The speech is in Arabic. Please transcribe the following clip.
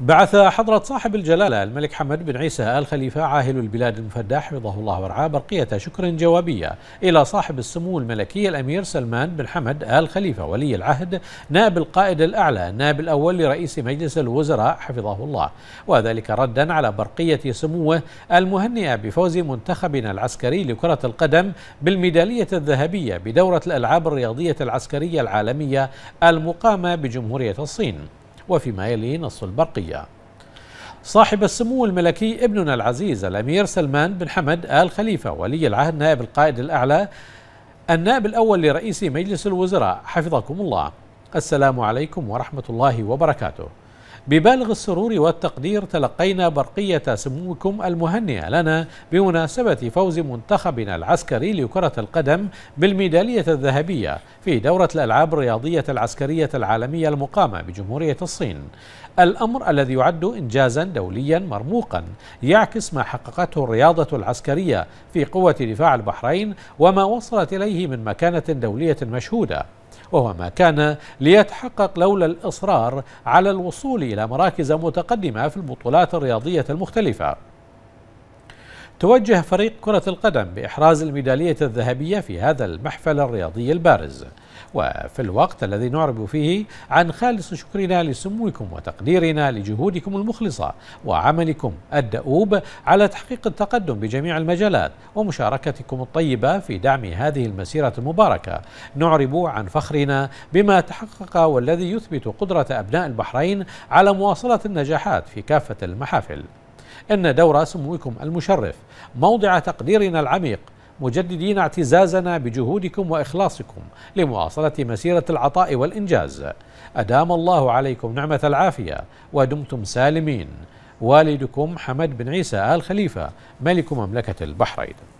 بعث حضرة صاحب الجلالة الملك حمد بن عيسى آل خليفة عاهل البلاد المفدى حفظه الله ورعاه برقية شكر جوابية إلى صاحب السمو الملكي الأمير سلمان بن حمد آل خليفة ولي العهد نائب القائد الأعلى النائب الأول لرئيس مجلس الوزراء حفظه الله وذلك ردا على برقية سموه المهنئة بفوز منتخبنا العسكري لكرة القدم بالميدالية الذهبية بدورة الألعاب الرياضية العسكرية العالمية المقامة بجمهورية الصين وفيما يلي نص البرقية صاحب السمو الملكي ابننا العزيز الأمير سلمان بن حمد آل خليفة ولي العهد نائب القائد الأعلى النائب الأول لرئيس مجلس الوزراء حفظكم الله السلام عليكم ورحمة الله وبركاته ببالغ السرور والتقدير تلقينا برقية سموكم المهنئة لنا بمناسبة فوز منتخبنا العسكري لكرة القدم بالميدالية الذهبية في دورة الألعاب الرياضية العسكرية العالمية المقامة بجمهورية الصين الأمر الذي يعد إنجازا دوليا مرموقا يعكس ما حققته الرياضة العسكرية في قوة دفاع البحرين وما وصلت إليه من مكانة دولية مشهودة وهو ما كان ليتحقق لولا الإصرار على الوصول إلى مراكز متقدمة في البطولات الرياضية المختلفة توجه فريق كرة القدم بإحراز الميدالية الذهبية في هذا المحفل الرياضي البارز وفي الوقت الذي نعرب فيه عن خالص شكرنا لسموكم وتقديرنا لجهودكم المخلصة وعملكم الدؤوب على تحقيق التقدم بجميع المجالات ومشاركتكم الطيبة في دعم هذه المسيرة المباركة نعرب عن فخرنا بما تحقق والذي يثبت قدرة أبناء البحرين على مواصلة النجاحات في كافة المحافل إن دور سموكم المشرف موضع تقديرنا العميق مجددين اعتزازنا بجهودكم واخلاصكم لمواصله مسيره العطاء والانجاز. ادام الله عليكم نعمه العافيه ودمتم سالمين. والدكم حمد بن عيسى ال خليفه ملك مملكه البحرين.